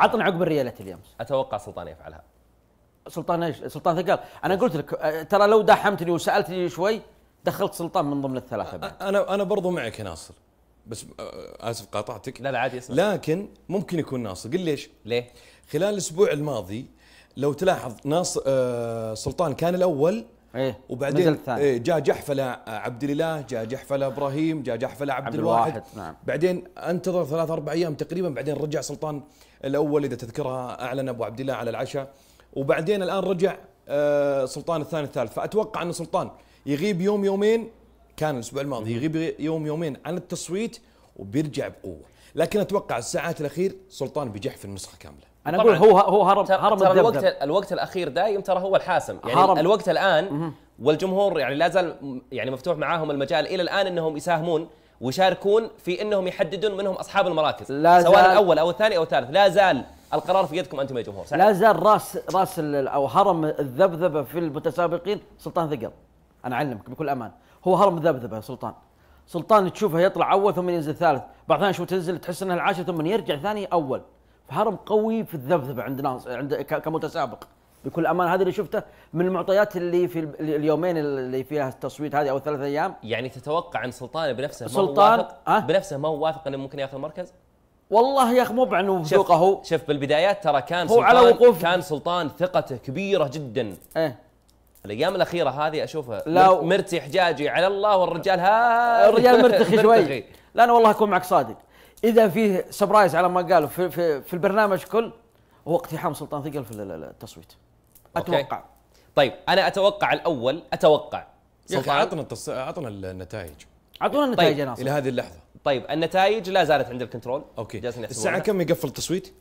عطنا عقب الريالات اليوم اتوقع سلطان يفعلها سلطان ايش؟ سلطان ثقال، انا قلت لك أه، ترى لو داحمتني وسالتني شوي دخلت سلطان من ضمن الثلاثه بعد. انا انا برضو معك يا ناصر بس اسف قاطعتك لا لا عادي اسمع لكن ممكن يكون ناصر قل ليش؟ ليه؟ خلال الاسبوع الماضي لو تلاحظ ناصر آه سلطان كان الاول ايه وبعدين إيه جاء جحفله آه، عبد الاله، جاء جحفله ابراهيم، جاء جحفله عبد, عبد الواحد, الواحد نعم بعدين انتظر ثلاث اربع ايام تقريبا بعدين رجع سلطان الاول اذا تذكرها اعلن ابو عبد الله على العشاء وبعدين الان رجع آه، سلطان الثاني الثالث فاتوقع ان سلطان يغيب يوم يومين كان الاسبوع الماضي يغيب يوم يومين عن التصويت وبيرجع بقوه لكن اتوقع الساعات الاخير سلطان بيجحفل النسخه كامله انا اقول هو هو هرب هرب ترى الوقت الوقت الاخير دايم ترى هو الحاسم يعني هرب. الوقت الان والجمهور يعني لا زال يعني مفتوح معاهم المجال الى الان انهم يساهمون ويشاركون في انهم يحددون منهم اصحاب المراكز لا سواء زال الاول او الثاني او الثالث لا زال القرار في يدكم انتم يا جمهور لا زال راس راس او هرم الذبذبه في المتسابقين سلطان ثقل انا اعلمك بكل امان هو هرم الذبذبه يا سلطان سلطان تشوفه يطلع اول ثم ينزل ثالث بعدين شو تنزل تحس انه العاشر ثم يرجع ثاني اول فهرم قوي في الذبذبه عندنا عند كمتسابق بكل امانه هذا اللي شفته من المعطيات اللي في اليومين اللي فيها التصويت هذه او ثلاثة ايام يعني تتوقع ان سلطان بنفسه سلطان ما هو أه؟ بنفسه ما هو واثق انه ممكن ياخذ المركز؟ والله يا اخي مو بعنو ذوقه هو شوف بالبدايات ترى كان هو سلطان على وقوف كان سلطان ثقته كبيره جدا ايه الايام الاخيره هذه اشوفها لا مرتي حجاجي على الله والرجال ها الرجال مرتخي شوي لا انا والله اكون معك صادق اذا فيه سبرايز على ما قالوا في, في, في البرنامج كل هو اقتحام سلطان ثقل في التصويت اتوقع أوكي. طيب انا اتوقع الاول اتوقع سلطان عطنا التص... عطنا النتائج اعطونا طيب، النتائج طيب. يا ناصر الى هذه اللحظه طيب النتائج لا زالت عند الكنترول اوكي جالسين الساعه كم يقفل التصويت؟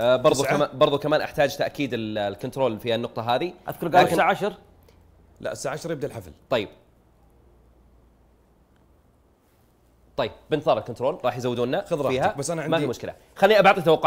آه برضو كمان برضو كمان احتاج تاكيد الكنترول في النقطه هذه اذكر قال الساعه 10 لا الساعه 10 يبدا الحفل طيب طيب بنثار الكنترول راح يزودونا خذ راحتك فيها بس انا عندي ما في مشكله خليني ابعطي توقع